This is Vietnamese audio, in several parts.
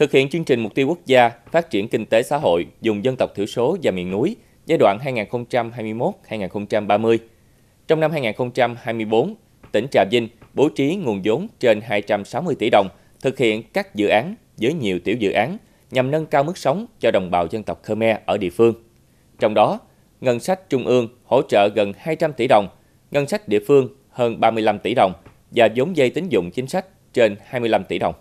thực hiện chương trình mục tiêu quốc gia phát triển kinh tế xã hội vùng dân tộc thiểu số và miền núi giai đoạn 2021-2030. Trong năm 2024, tỉnh Trà Vinh bố trí nguồn vốn trên 260 tỷ đồng thực hiện các dự án với nhiều tiểu dự án nhằm nâng cao mức sống cho đồng bào dân tộc Khmer ở địa phương. Trong đó, ngân sách trung ương hỗ trợ gần 200 tỷ đồng, ngân sách địa phương hơn 35 tỷ đồng và vốn dây tín dụng chính sách trên 25 tỷ đồng.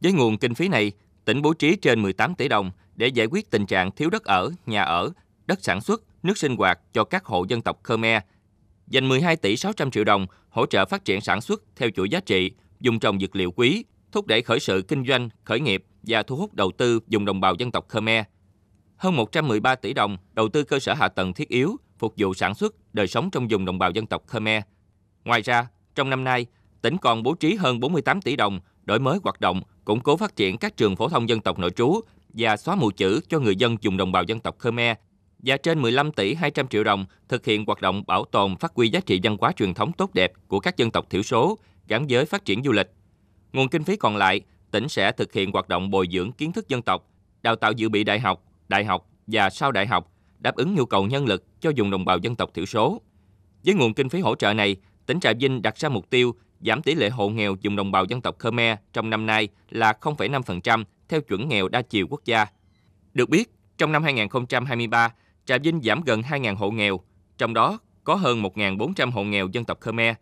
Với nguồn kinh phí này, tỉnh bố trí trên 18 tỷ đồng để giải quyết tình trạng thiếu đất ở, nhà ở, đất sản xuất, nước sinh hoạt cho các hộ dân tộc Khmer, dành 12 tỷ 600 triệu đồng hỗ trợ phát triển sản xuất theo chuỗi giá trị, dùng trồng dược liệu quý, thúc đẩy khởi sự kinh doanh, khởi nghiệp và thu hút đầu tư dùng đồng bào dân tộc Khmer. Hơn 113 tỷ đồng đầu tư cơ sở hạ tầng thiết yếu, phục vụ sản xuất, đời sống trong vùng đồng bào dân tộc Khmer. Ngoài ra, trong năm nay, tỉnh còn bố trí hơn 48 tỷ đồng đổi mới hoạt động củng cố phát triển các trường phổ thông dân tộc nội trú và xóa mù chữ cho người dân dùng đồng bào dân tộc Khmer và trên 15 tỷ 200 triệu đồng thực hiện hoạt động bảo tồn phát huy giá trị văn hóa truyền thống tốt đẹp của các dân tộc thiểu số gắn với phát triển du lịch. Nguồn kinh phí còn lại, tỉnh sẽ thực hiện hoạt động bồi dưỡng kiến thức dân tộc, đào tạo dự bị đại học, đại học và sau đại học đáp ứng nhu cầu nhân lực cho dùng đồng bào dân tộc thiểu số. Với nguồn kinh phí hỗ trợ này, tỉnh Trà Vinh đặt ra mục tiêu giảm tỷ lệ hộ nghèo dùng đồng bào dân tộc Khmer trong năm nay là 0,5% theo chuẩn nghèo đa chiều quốc gia. Được biết, trong năm 2023, Trà Vinh giảm gần 2.000 hộ nghèo, trong đó có hơn 1.400 hộ nghèo dân tộc Khmer.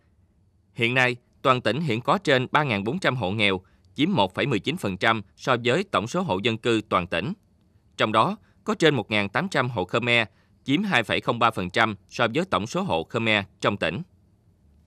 Hiện nay, toàn tỉnh hiện có trên 3.400 hộ nghèo, chiếm 1,19% so với tổng số hộ dân cư toàn tỉnh. Trong đó, có trên 1.800 hộ Khmer, chiếm 2,03% so với tổng số hộ Khmer trong tỉnh.